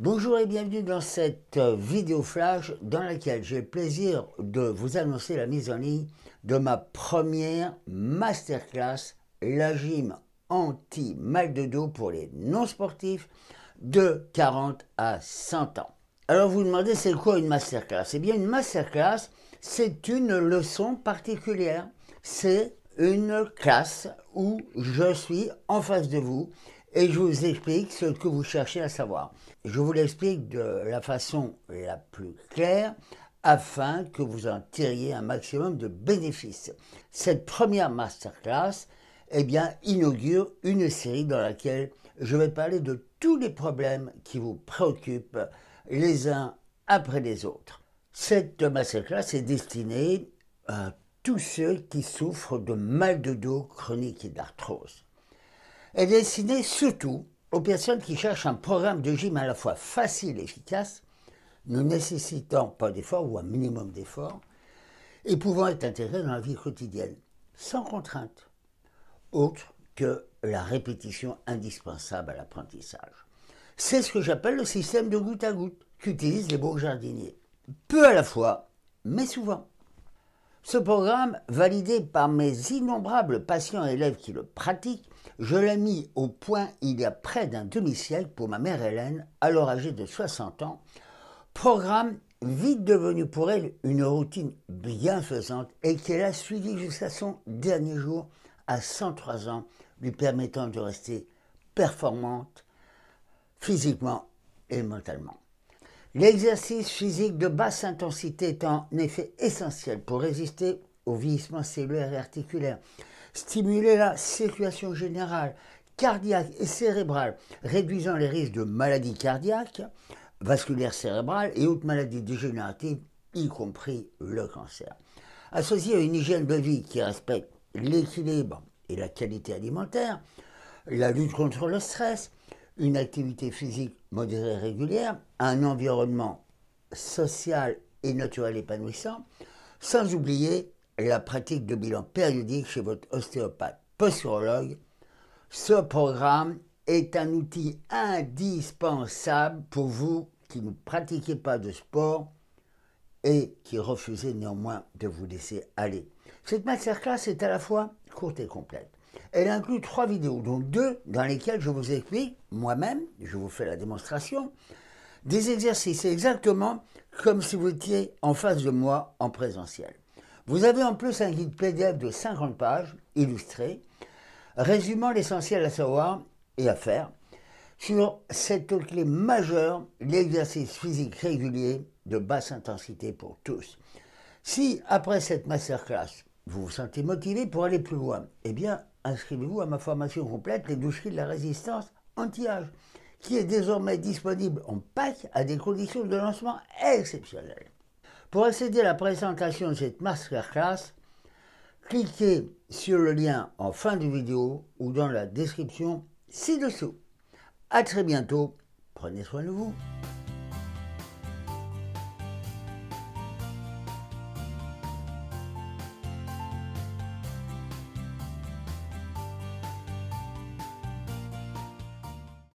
Bonjour et bienvenue dans cette euh, vidéo flash dans laquelle j'ai le plaisir de vous annoncer la mise en ligne de ma première masterclass, la gym anti-mal de dos pour les non-sportifs de 40 à 100 ans. Alors vous, vous demandez c'est quoi une masterclass Eh bien une masterclass c'est une leçon particulière, c'est une classe où je suis en face de vous et je vous explique ce que vous cherchez à savoir. Je vous l'explique de la façon la plus claire afin que vous en tiriez un maximum de bénéfices. Cette première masterclass eh bien, inaugure une série dans laquelle je vais parler de tous les problèmes qui vous préoccupent les uns après les autres. Cette masterclass est destinée à tous ceux qui souffrent de mal de dos chronique et d'arthrose. Eh est destinée surtout aux personnes qui cherchent un programme de gym à la fois facile et efficace, ne nécessitant pas d'efforts ou un minimum d'efforts, et pouvant être intégré dans la vie quotidienne, sans contrainte, autre que la répétition indispensable à l'apprentissage. C'est ce que j'appelle le système de goutte à goutte qu'utilisent les bons jardiniers. Peu à la fois, mais souvent. Ce programme, validé par mes innombrables patients et élèves qui le pratiquent, je l'ai mis au point il y a près d'un demi-siècle pour ma mère Hélène, alors âgée de 60 ans, programme vite devenu pour elle une routine bienfaisante et qu'elle a suivi jusqu'à son dernier jour à 103 ans, lui permettant de rester performante physiquement et mentalement. L'exercice physique de basse intensité est en effet essentiel pour résister au vieillissement cellulaire et articulaire, stimuler la circulation générale, cardiaque et cérébrale, réduisant les risques de maladies cardiaques, vasculaires cérébrales et autres maladies dégénératives, y compris le cancer. Associé à une hygiène de vie qui respecte l'équilibre et la qualité alimentaire, la lutte contre le stress, une activité physique modérée et régulière, un environnement social et naturel épanouissant, sans oublier la pratique de bilan périodique chez votre ostéopathe posturologue. Ce programme est un outil indispensable pour vous qui ne pratiquez pas de sport et qui refusez néanmoins de vous laisser aller. Cette matière classe est à la fois courte et complète. Elle inclut trois vidéos, dont deux dans lesquelles je vous explique, moi-même, je vous fais la démonstration, des exercices exactement comme si vous étiez en face de moi en présentiel. Vous avez en plus un guide PDF de 50 pages, illustré, résumant l'essentiel à savoir et à faire sur cette clé majeure, l'exercice physique régulier de basse intensité pour tous. Si, après cette masterclass, vous vous sentez motivé pour aller plus loin, eh bien, inscrivez-vous à ma formation complète, les doucheries de la résistance anti-âge, qui est désormais disponible en pack à des conditions de lancement exceptionnelles. Pour accéder à la présentation de cette masterclass, cliquez sur le lien en fin de vidéo ou dans la description ci-dessous. A très bientôt, prenez soin de vous.